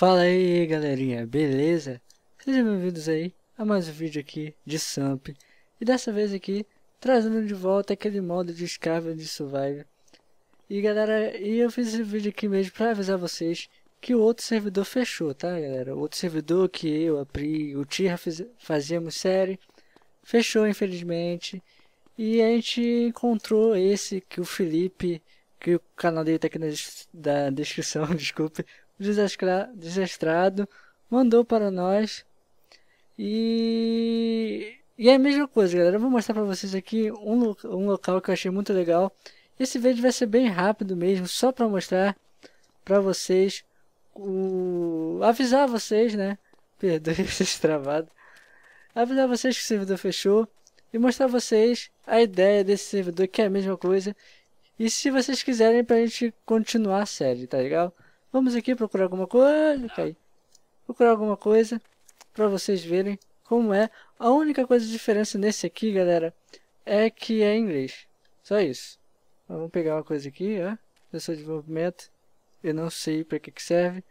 Fala aí galerinha, beleza? Sejam bem-vindos aí a mais um vídeo aqui de Samp E dessa vez aqui, trazendo de volta aquele modo de escravo de survival E galera, e eu fiz esse vídeo aqui mesmo pra avisar vocês que o outro servidor fechou, tá galera? O outro servidor que eu, a Pri, o Tira fazíamos série Fechou infelizmente E a gente encontrou esse que o Felipe, que o canal dele tá aqui na, na descrição, desculpe desastrado, mandou para nós. E, e é a mesma coisa, galera. Eu vou mostrar para vocês aqui um, um local que eu achei muito legal. Esse vídeo vai ser bem rápido mesmo, só para mostrar para vocês, o... avisar vocês, né? Perdoe esse travado. Avisar vocês que o servidor fechou e mostrar a vocês a ideia desse servidor, que é a mesma coisa. E se vocês quiserem pra gente continuar a série, tá legal? Vamos aqui procurar alguma coisa. Cai. Procurar alguma coisa para vocês verem como é. A única coisa de diferença nesse aqui, galera, é que é inglês. Só isso. Vamos pegar uma coisa aqui, ó. Sessão de desenvolvimento. Eu não sei para que, que serve,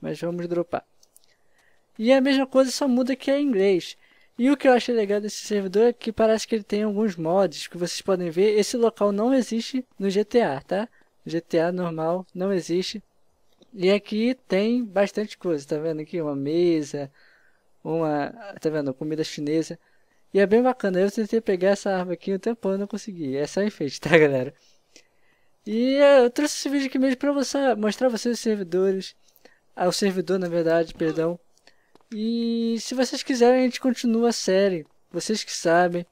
mas vamos dropar. E a mesma coisa só muda que é inglês. E o que eu achei legal desse servidor é que parece que ele tem alguns mods que vocês podem ver. Esse local não existe no GTA, tá? GTA normal não existe. E aqui tem bastante coisa, tá vendo aqui? Uma mesa, uma, tá vendo? Comida chinesa. E é bem bacana, eu tentei pegar essa arma aqui um tempão não consegui. É só enfeite, tá galera? E eu trouxe esse vídeo aqui mesmo pra você, mostrar a vocês os servidores. Ah, o servidor, na verdade, perdão. E se vocês quiserem, a gente continua a série. Vocês que sabem.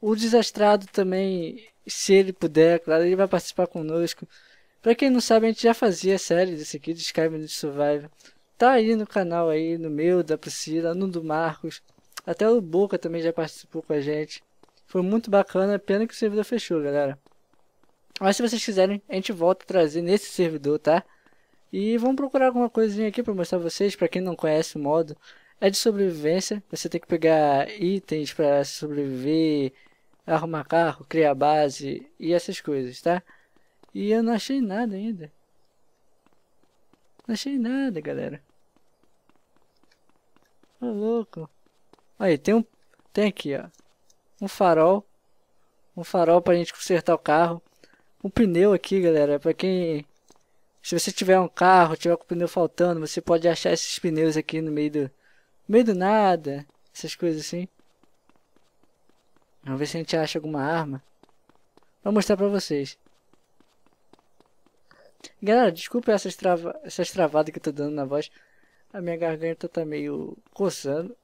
O Desastrado também, se ele puder, claro, ele vai participar conosco. Pra quem não sabe, a gente já fazia série desse aqui de Sky Minute Survival. Tá aí no canal aí, no meu, da Priscila, no do Marcos. Até o Boca também já participou com a gente. Foi muito bacana, pena que o servidor fechou, galera. Mas se vocês quiserem, a gente volta a trazer nesse servidor, tá? E vamos procurar alguma coisinha aqui para mostrar pra vocês, para quem não conhece o modo. É de sobrevivência, você tem que pegar itens para sobreviver, arrumar carro, criar base e essas coisas, tá? E eu não achei nada ainda. Não achei nada, galera. Ô, louco. Aí, tem um... Tem aqui, ó. Um farol. Um farol pra gente consertar o carro. Um pneu aqui, galera. Pra quem... Se você tiver um carro, tiver com o pneu faltando, você pode achar esses pneus aqui no meio do... No meio do nada. Essas coisas assim. Vamos ver se a gente acha alguma arma. Vou mostrar pra vocês. Galera, desculpa essas, trava... essas travadas que eu tô dando na voz. A minha garganta tá meio coçando.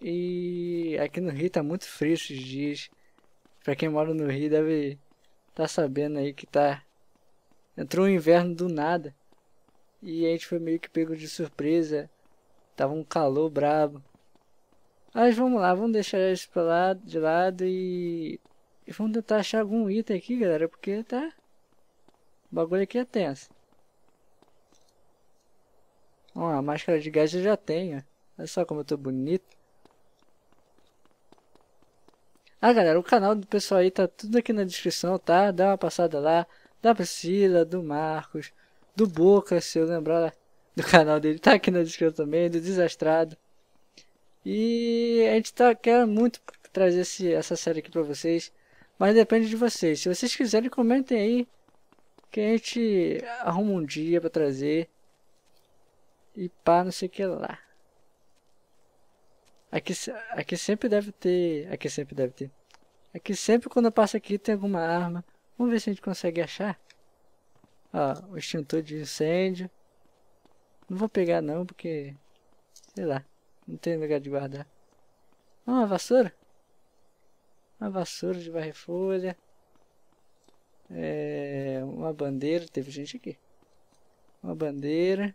E aqui no Rio tá muito frio esses dias. Pra quem mora no Rio deve tá sabendo aí que tá. Entrou o inverno do nada. E a gente foi meio que pego de surpresa. Tava um calor brabo. Mas vamos lá, vamos deixar isso pra lá, de lado e... e vamos tentar achar algum item aqui, galera, porque tá o bagulho aqui é tenso. Ó, a máscara de gás eu já tenho. Olha só como eu tô bonito. Ah, galera, o canal do pessoal aí tá tudo aqui na descrição, tá? Dá uma passada lá. Da Priscila, do Marcos, do Boca, se eu lembrar do canal dele. Tá aqui na descrição também, do Desastrado. E a gente tá, quer muito trazer esse, essa série aqui pra vocês. Mas depende de vocês. Se vocês quiserem, comentem aí que a gente arruma um dia para trazer e pá, não sei o que lá. Aqui, aqui sempre deve ter, aqui sempre deve ter. Aqui sempre quando eu passo aqui tem alguma arma. Vamos ver se a gente consegue achar. Ó, o extintor de incêndio. Não vou pegar não, porque... Sei lá, não tem lugar de guardar. Ah, uma vassoura? Uma vassoura de varrer folha. É, uma bandeira, teve gente aqui. Uma bandeira.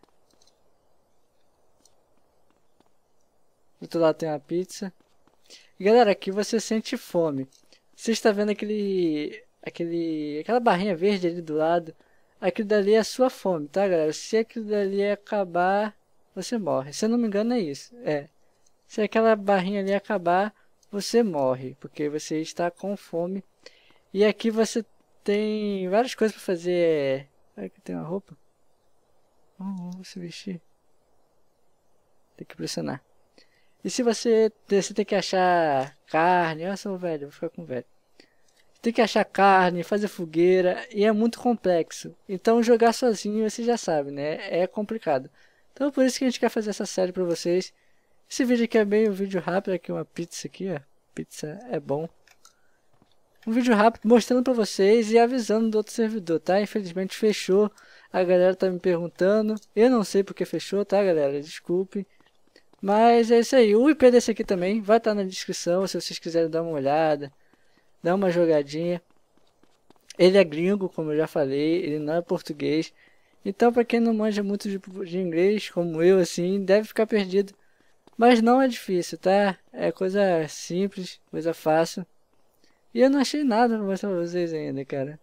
Do outro lado tem uma pizza. E, galera, aqui você sente fome. Você está vendo aquele, aquele, aquela barrinha verde ali do lado? Aquilo dali é a sua fome, tá, galera? Se aquilo dali acabar, você morre. Se eu não me engano, é isso. É. Se aquela barrinha ali acabar, você morre, porque você está com fome. E aqui você tem várias coisas pra fazer. Será que tem uma roupa? Ah, não, vou se vestir. Tem que pressionar. E se você, você tem que achar carne, olha ah, só velho, vou ficar com o velho. tem que achar carne, fazer fogueira, e é muito complexo. Então jogar sozinho, você já sabe, né? É complicado. Então por isso que a gente quer fazer essa série pra vocês. Esse vídeo aqui é bem um vídeo rápido, aqui uma pizza aqui, ó. Pizza é bom um vídeo rápido mostrando para vocês e avisando do outro servidor, tá? Infelizmente fechou, a galera tá me perguntando, eu não sei porque fechou, tá galera? Desculpe. Mas é isso aí, o IP desse aqui também vai estar tá na descrição, se vocês quiserem dar uma olhada, dar uma jogadinha. Ele é gringo, como eu já falei, ele não é português. Então, para quem não manja muito de, de, inglês, como eu, assim, deve ficar perdido. Mas não é difícil, tá? É coisa simples, coisa fácil. E eu não achei nada pra mostrar pra vocês ainda, cara.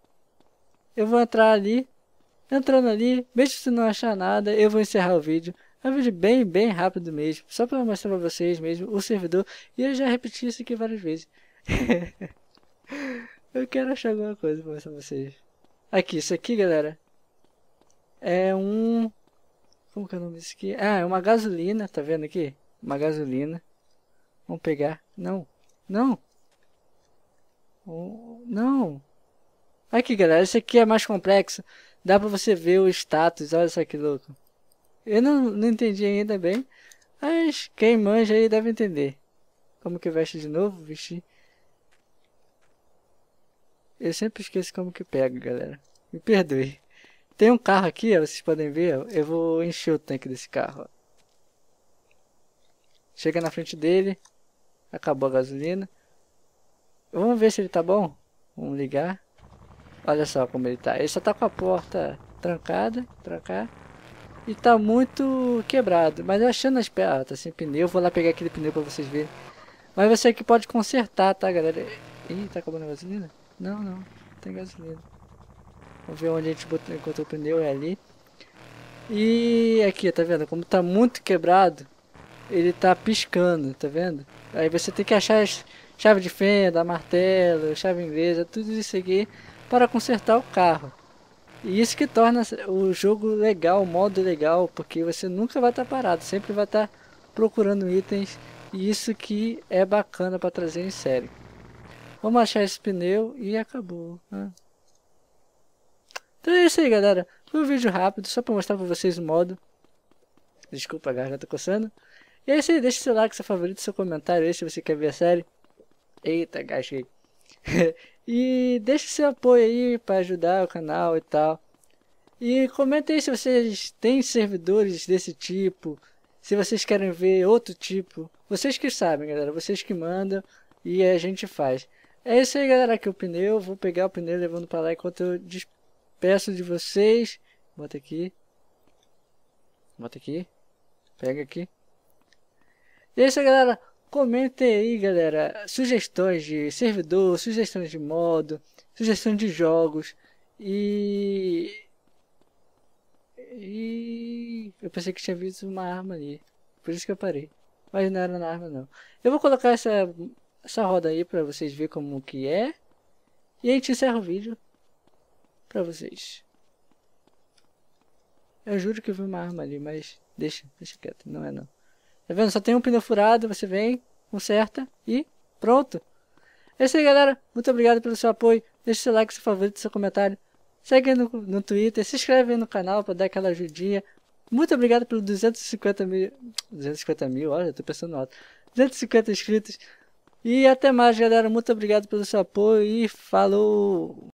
Eu vou entrar ali. Entrando ali, mesmo se não achar nada, eu vou encerrar o vídeo. É um vídeo bem, bem rápido mesmo. Só pra mostrar pra vocês mesmo o servidor. E eu já repeti isso aqui várias vezes. eu quero achar alguma coisa pra mostrar pra vocês. Aqui, isso aqui, galera. É um... Como que é o nome disso aqui? Ah, é uma gasolina, tá vendo aqui? Uma gasolina. Vamos pegar. Não, não, não. Aqui, galera, esse aqui é mais complexo. Dá pra você ver o status, olha só que louco. Eu não, não entendi ainda bem, mas quem manja aí deve entender. Como que veste de novo, vestir. Eu sempre esqueço como que pega, galera. Me perdoe. Tem um carro aqui, ó, vocês podem ver. eu vou encher o tanque desse carro. Chega na frente dele. Acabou a gasolina. Vamos ver se ele tá bom. Vamos ligar. Olha só como ele tá. Ele só tá com a porta trancada, trancar. E tá muito quebrado. Mas eu achando as pernas, ah, tá sem pneu. Vou lá pegar aquele pneu pra vocês verem. Mas você aqui pode consertar, tá, galera? Ih, tá acabando a gasolina? Não, não. não tem gasolina. Vamos ver onde a gente botou, encontrou o pneu. É ali. E aqui, tá vendo? Como tá muito quebrado, ele tá piscando, tá vendo? Aí você tem que achar as chave de fenda, martelo, chave inglesa, tudo isso aqui para consertar o carro. E isso que torna o jogo legal, o modo legal, porque você nunca vai estar tá parado, sempre vai estar tá procurando itens e isso que é bacana para trazer em série. Vamos achar esse pneu e acabou. Né? Então é isso aí galera, foi um vídeo rápido, só para mostrar para vocês o modo. Desculpa a garganta coçando. E é isso aí, deixa seu like, seu favorito, seu comentário aí se você quer ver a série. Eita, gastei. e deixe seu apoio aí para ajudar o canal e tal. E comenta aí se vocês têm servidores desse tipo, se vocês querem ver outro tipo. Vocês que sabem, galera, vocês que mandam e a gente faz. É isso aí, galera, aqui é o pneu. Vou pegar o pneu levando para lá enquanto eu despeço de vocês. Bota aqui. Bota aqui. Pega aqui. E é isso aí, galera. Comentem aí, galera, sugestões de servidor, sugestões de modo, sugestões de jogos e. E. Eu pensei que tinha visto uma arma ali, por isso que eu parei. Mas não era na arma, não. Eu vou colocar essa, essa roda aí pra vocês verem como que é. E a gente encerra o vídeo pra vocês. Eu juro que eu vi uma arma ali, mas deixa, deixa quieto, não é não. Tá vendo? Só tem um pneu furado, você vem, conserta e pronto. É isso aí, galera. Muito obrigado pelo seu apoio. Deixe seu like, seu favorito, seu comentário. Segue no, no Twitter, se inscreve no canal para dar aquela ajudinha. Muito obrigado pelos 250 mil... 250 mil? Olha, eu tô pensando alto. 250 inscritos. E até mais, galera. Muito obrigado pelo seu apoio e falou!